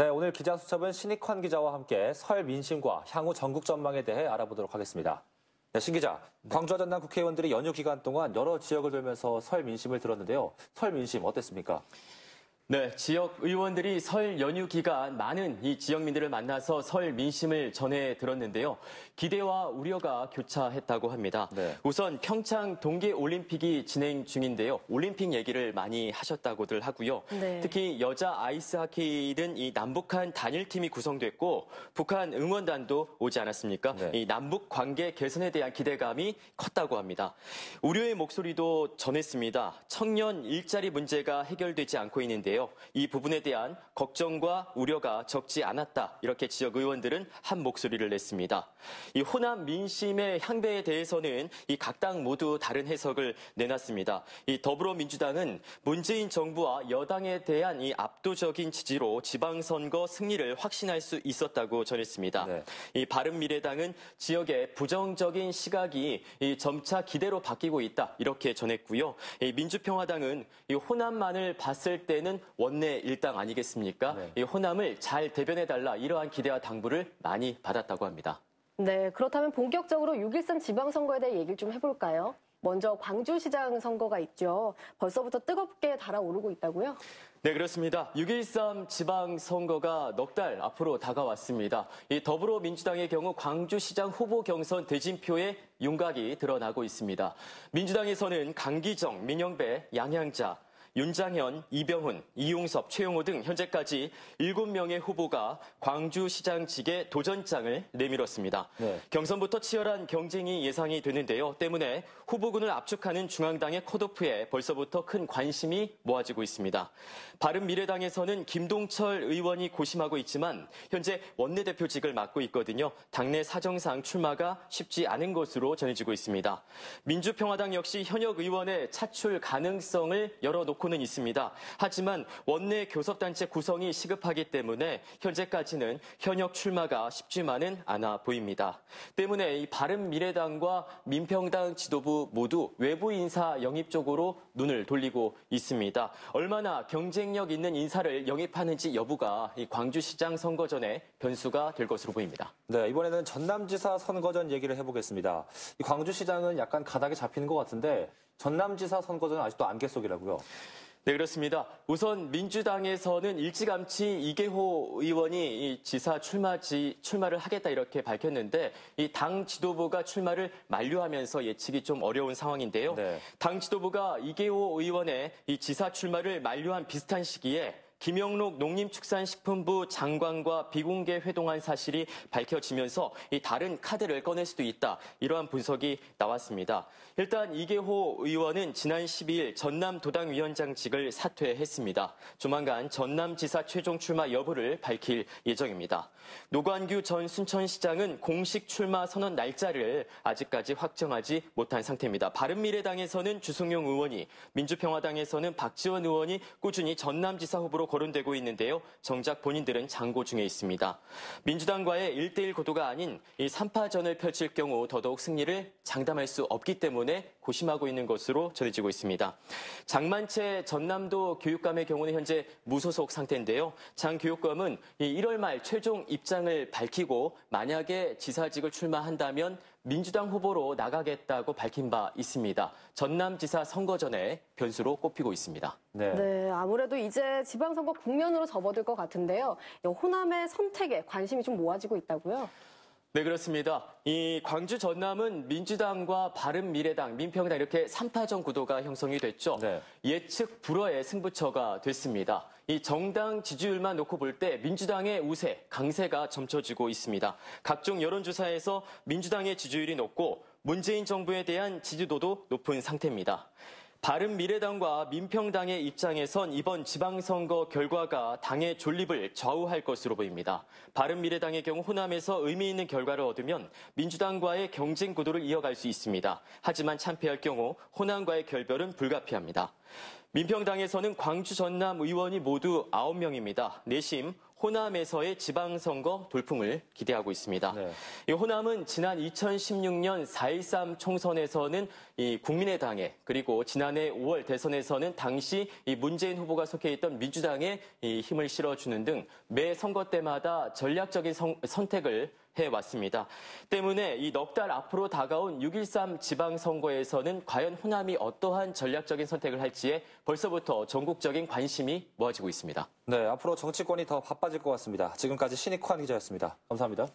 네, 오늘 기자수첩은 신익환 기자와 함께 설 민심과 향후 전국 전망에 대해 알아보도록 하겠습니다. 네, 신 기자, 네. 광주와 전남 국회의원들이 연휴 기간 동안 여러 지역을 돌면서 설 민심을 들었는데요. 설 민심 어땠습니까? 네, 지역 의원들이 설 연휴 기간 많은 이 지역민들을 만나서 설 민심을 전해 들었는데요. 기대와 우려가 교차했다고 합니다. 네. 우선 평창 동계 올림픽이 진행 중인데요. 올림픽 얘기를 많이 하셨다고들 하고요. 네. 특히 여자 아이스 하키 는이 남북한 단일팀이 구성됐고 북한 응원단도 오지 않았습니까? 네. 이 남북 관계 개선에 대한 기대감이 컸다고 합니다. 우려의 목소리도 전했습니다. 청년 일자리 문제가 해결되지 않고 있는데요. 있는데요. 이 부분에 대한 걱정과 우려가 적지 않았다. 이렇게 지역 의원들은 한 목소리를 냈습니다. 이 호남 민심의 향배에 대해서는 이 각 당 모두 다른 해석을 내놨습니다. 이 더불어민주당은 문재인 정부와 여당에 대한 이 압도적인 지지로 지방선거 승리를 확신할 수 있었다고 전했습니다. 네. 이 바른미래당은 지역의 부정적인 시각이 이 점차 기대로 바뀌고 있다. 이렇게 전했고요. 민주평화당은 호남만을 봤을 때는 원내 일당 아니겠습니까? 네. 이 호남을 잘 대변해달라 이러한 기대와 당부를 많이 받았다고 합니다. 네, 그렇다면 본격적으로 6.13 지방선거에 대해 얘기를 좀 해볼까요? 먼저 광주시장 선거가 있죠. 벌써부터 뜨겁게 달아오르고 있다고요? 네, 그렇습니다. 6.13 지방선거가 넉 달 앞으로 다가왔습니다. 이 더불어민주당의 경우 광주시장 후보 경선 대진표에 윤곽이 드러나고 있습니다. 민주당에서는 강기정, 민영배, 양향자, 윤장현, 이병훈, 이용섭, 최용호 등 현재까지 7명의 후보가 광주시장직에 도전장을 내밀었습니다. 네. 경선부터 치열한 경쟁이 예상이 되는데요. 때문에 후보군을 압축하는 중앙당의 컷오프에 벌써부터 큰 관심이 모아지고 있습니다. 바른미래당에서는 김동철 의원이 고심하고 있지만 현재 원내대표직을 맡고 있거든요. 당내 사정상 출마가 쉽지 않은 것으로 전해지고 있습니다. 민주평화당 역시 현역 의원의 차출 가능성을 열어놓고 알고는 있습니다. 하지만 원내 교섭단체 구성이 시급하기 때문에 현재까지는 현역 출마가 쉽지만은 않아 보입니다. 때문에 이 바른미래당과 민평당 지도부 모두 외부 인사 영입 쪽으로 눈을 돌리고 있습니다. 얼마나 경쟁력 있는 인사를 영입하는지 여부가 이 광주시장 선거 전에 변수가 될 것으로 보입니다. 네, 이번에는 전남지사 선거전 얘기를 해보겠습니다. 광주시장은 약간 가닥이 잡히는 것 같은데 전남지사 선거전은 아직도 안개 속이라고요. 네, 그렇습니다. 우선 민주당에서는 일찌감치 이계호 의원이 이 지사 출마지, 출마를 하겠다 이렇게 밝혔는데 이 당 지도부가 출마를 만료하면서 예측이 좀 어려운 상황인데요. 네. 당 지도부가 이계호 의원의 이 지사 출마를 만료한 비슷한 시기에 김영록 농림축산식품부 장관과 비공개 회동한 사실이 밝혀지면서 다른 카드를 꺼낼 수도 있다. 이러한 분석이 나왔습니다. 일단 이계호 의원은 지난 12일 전남 도당위원장직을 사퇴했습니다. 조만간 전남지사 최종 출마 여부를 밝힐 예정입니다. 노관규 전 순천시장은 공식 출마 선언 날짜를 아직까지 확정하지 못한 상태입니다. 바른미래당에서는 주승용 의원이, 민주평화당에서는 박지원 의원이 꾸준히 전남지사 후보로 거론되고 있는데요. 정작 본인들은 장고 중에 있습니다. 민주당과의 1대1 고도가 아닌 이 3파전을 펼칠 경우 더더욱 승리를 장담할 수 없기 때문에 고심하고 있는 것으로 전해지고 있습니다. 장만채 전남도 교육감의 경우는 현재 무소속 상태인데요. 장 교육감은 1월 말 최종 입장을 밝히고 만약에 지사직을 출마한다면 민주당 후보로 나가겠다고 밝힌 바 있습니다. 전남지사 선거 전에 변수로 꼽히고 있습니다. 네. 네 아무래도 이제 지방선거 국면으로 접어들 것 같은데요. 호남의 선택에 관심이 좀 모아지고 있다고요? 네, 그렇습니다. 이 광주 전남은 민주당과 바른미래당, 민평당 이렇게 3파전 구도가 형성이 됐죠. 네. 예측 불허의 승부처가 됐습니다. 이 정당 지지율만 놓고 볼 때 민주당의 우세, 강세가 점쳐지고 있습니다. 각종 여론조사에서 민주당의 지지율이 높고 문재인 정부에 대한 지지도도 높은 상태입니다. 바른미래당과 민평당의 입장에선 이번 지방선거 결과가 당의 존립을 좌우할 것으로 보입니다. 바른미래당의 경우 호남에서 의미 있는 결과를 얻으면 민주당과의 경쟁 구도를 이어갈 수 있습니다. 하지만 참패할 경우 호남과의 결별은 불가피합니다. 민평당에서는 광주 전남 의원이 모두 9명입니다. 내심 호남에서의 지방선거 돌풍을 기대하고 있습니다. 네. 호남은 지난 2016년 4.13 총선에서는 국민의당에 그리고 지난해 5월 대선에서는 당시 문재인 후보가 속해 있던 민주당에 힘을 실어주는 등 매 선거 때마다 전략적인 선, 선택을 해왔습니다. 때문에 이 넉 달 앞으로 다가온 6.13 지방선거에서는 과연 호남이 어떠한 전략적인 선택을 할지에 벌써부터 전국적인 관심이 모아지고 있습니다. 네, 앞으로 정치권이 더 바빠질 것 같습니다. 지금까지 신익환 기자였습니다. 감사합니다.